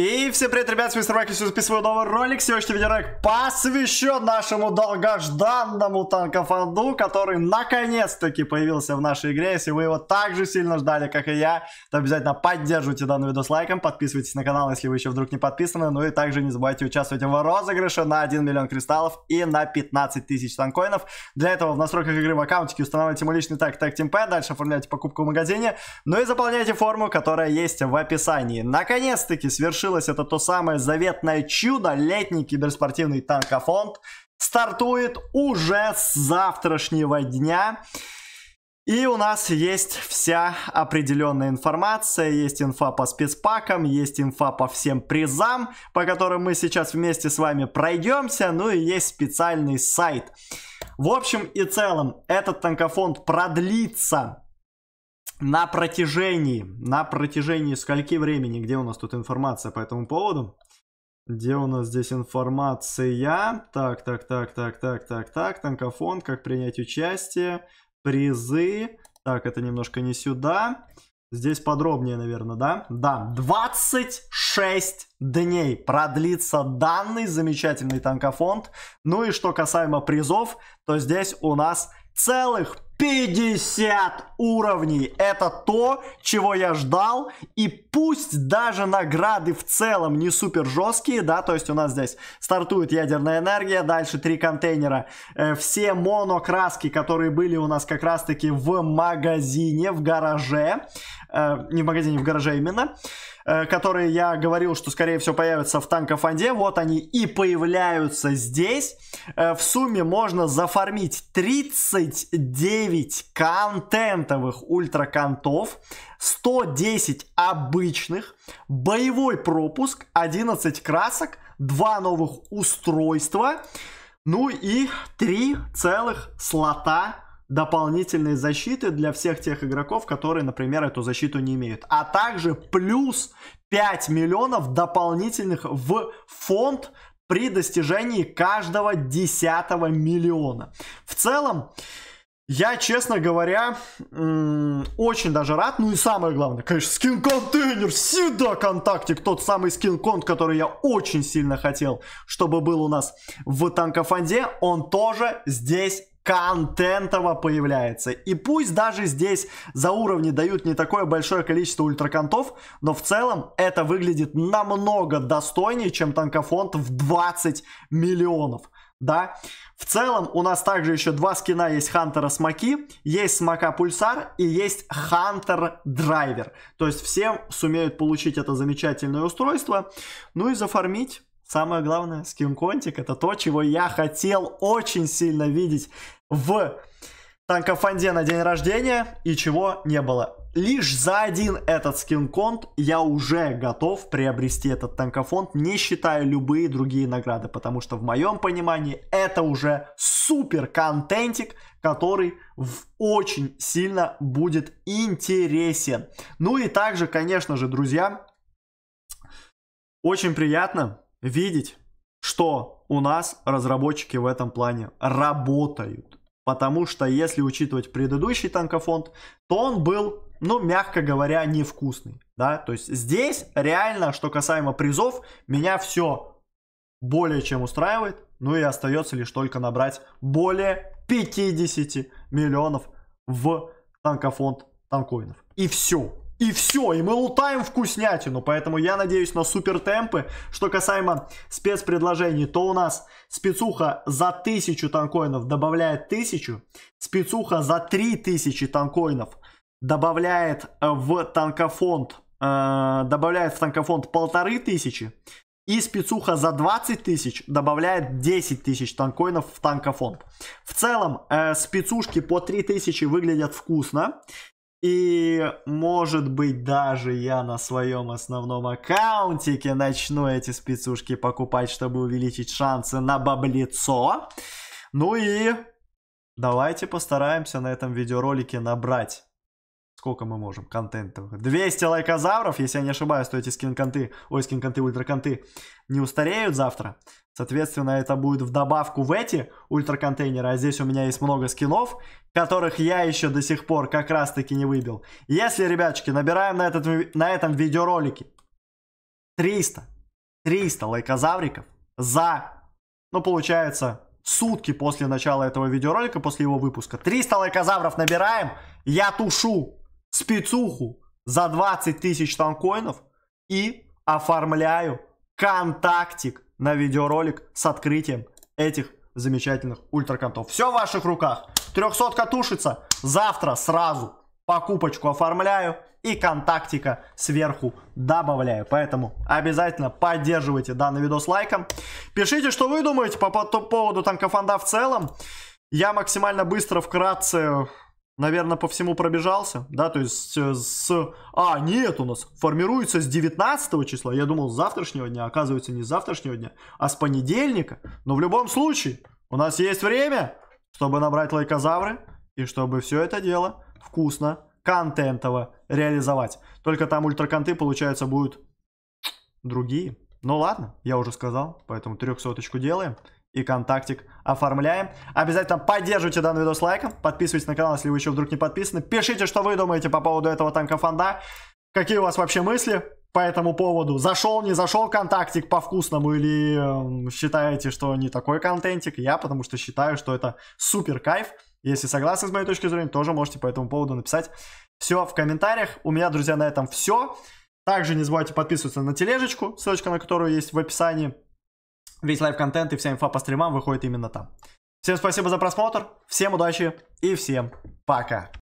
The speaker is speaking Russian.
И всем привет, ребят, с вами Райк, сегодня записываю новый ролик. Сегодняшний видеоролик посвящен нашему долгожданному танкофанду, который наконец-таки появился в нашей игре. Если вы его так же сильно ждали, как и я, то обязательно поддерживайте данный видос лайком, подписывайтесь на канал, если вы еще вдруг не подписаны, ну и также не забывайте участвовать в розыгрыше на 1 миллион кристаллов и на 15 тысяч танкоинов. Для этого в настройках игры в аккаунтике устанавливайте мой личный так Tag Team дальше оформляйте покупку в магазине, ну и заполняйте форму, которая есть в описании. Наконец-таки свершилось завершилось это то самое заветное чудо, летний киберспортивный танкофонд стартует уже с завтрашнего дня. И у нас есть вся определенная информация, есть инфа по спецпакам, есть инфа по всем призам, по которым мы сейчас вместе с вами пройдемся, ну и есть специальный сайт. В общем и целом, этот танкофонд продлится на протяжении, на протяжении скольки времени, где у нас тут информация по этому поводу? Где у нас здесь информация? Так, так, так, так, так, так, так, танкофон, как принять участие, призы. Так, это немножко не сюда. Здесь подробнее, наверное, да? Да, 26 дней продлится данный замечательный танкофонд. Ну и что касаемо призов, то здесь у нас целых 50 уровней. Это то, чего я ждал. И пусть даже награды в целом не супер жесткие, да, то есть у нас здесь стартует ядерная энергия, дальше три контейнера. Э, все монокраски, которые были у нас как раз-таки в магазине, в гараже, э, не в магазине, в гараже именно. Э, которые я говорил, что скорее всего появятся в танкофонде, вот они и появляются здесь. Э, в сумме можно зафармить 39 контентовых ультраконтов, 110 обычных, боевой пропуск, 11 красок, 2 новых устройства, ну и 3 целых слота дополнительной защиты для всех тех игроков, которые, например, эту защиту не имеют. А также плюс 5 миллионов дополнительных в фонд при достижении каждого десятого миллиона. В целом, я, честно говоря, очень даже рад. Ну и самое главное, конечно, скин-контейнер всегда контактик. Тот самый скин-конт, который я очень сильно хотел, чтобы был у нас в танкофанде. Он тоже здесь контентово появляется. И пусть даже здесь за уровни дают не такое большое количество ультраконтов, но в целом это выглядит намного достойнее, чем танкофонт в 20 миллионов да. В целом у нас также еще два скина есть Хантера Смоки, есть Смока Пульсар и есть Хантер Драйвер. То есть все сумеют получить это замечательное устройство, ну и зафармить. Самое главное, скин-контик это то, чего я хотел очень сильно видеть в танкофанде на день рождения и чего не было. Лишь за один этот скин-конт я уже готов приобрести этот танкофонд, не считая любые другие награды, потому что в моем понимании это уже супер контентик, который очень сильно будет интересен. Ну и также, конечно же, друзья, очень приятно видеть, что у нас разработчики в этом плане работают потому что если учитывать предыдущий танкофонд, то он был, ну, мягко говоря, невкусный, да, то есть здесь реально, что касаемо призов, меня все более чем устраивает, ну и остается лишь только набрать более 50 миллионов в танкофонд танкоинов. И все. И все, и мы лутаем вкуснятину, поэтому я надеюсь на супер темпы. Что касаемо спецпредложений, то у нас спецуха за 1000 танкоинов добавляет 1000, спецуха за 3000 танкоинов добавляет э, в танкофонд, э, добавляет в танкофонд 1500, и спецуха за 20 тысяч добавляет 10 тысяч танкоинов в танкофонд. В целом, э, спецушки по 3 тысячи выглядят вкусно. И может быть даже я на своем основном аккаунтике начну эти спецушки покупать, чтобы увеличить шансы на баблицо. Ну и давайте постараемся на этом видеоролике набрать сколько мы можем контентовых. 200 лайкозавров, если я не ошибаюсь, то эти скинконты, ой, скинконты, ультраконты не устареют завтра. Соответственно, это будет в добавку в эти ультраконтейнеры. А здесь у меня есть много скинов, которых я еще до сих пор как раз таки не выбил. Если, ребяточки, набираем на, этот, на этом видеоролике 300, 300 лайкозавриков за, ну, получается, сутки после начала этого видеоролика, после его выпуска. 300 лайкозавров набираем, я тушу спецуху за 20 тысяч танкоинов и оформляю контактик на видеоролик с открытием этих замечательных ультраконтов. Все в ваших руках. Трехсотка тушится. Завтра сразу покупочку оформляю и контактика сверху добавляю. Поэтому обязательно поддерживайте данный видос лайком. Пишите, что вы думаете по, по поводу танкофонда в целом. Я максимально быстро, вкратце наверное, по всему пробежался, да, то есть с... А, нет, у нас формируется с 19 числа, я думал, с завтрашнего дня, оказывается, не с завтрашнего дня, а с понедельника. Но в любом случае, у нас есть время, чтобы набрать лайкозавры и чтобы все это дело вкусно, контентово реализовать. Только там ультраконты, получается, будут другие. Ну ладно, я уже сказал, поэтому трехсоточку делаем и контактик оформляем. Обязательно поддерживайте данный видос лайком, подписывайтесь на канал, если вы еще вдруг не подписаны. Пишите, что вы думаете по поводу этого танка фонда, какие у вас вообще мысли по этому поводу. Зашел, не зашел контактик по вкусному или эм, считаете, что не такой контентик? Я потому что считаю, что это супер кайф. Если согласны с моей точки зрения, тоже можете по этому поводу написать все в комментариях. У меня, друзья, на этом все. Также не забывайте подписываться на тележечку, ссылочка на которую есть в описании. Весь лайв-контент и вся инфа по стримам выходит именно там. Всем спасибо за просмотр, всем удачи и всем пока.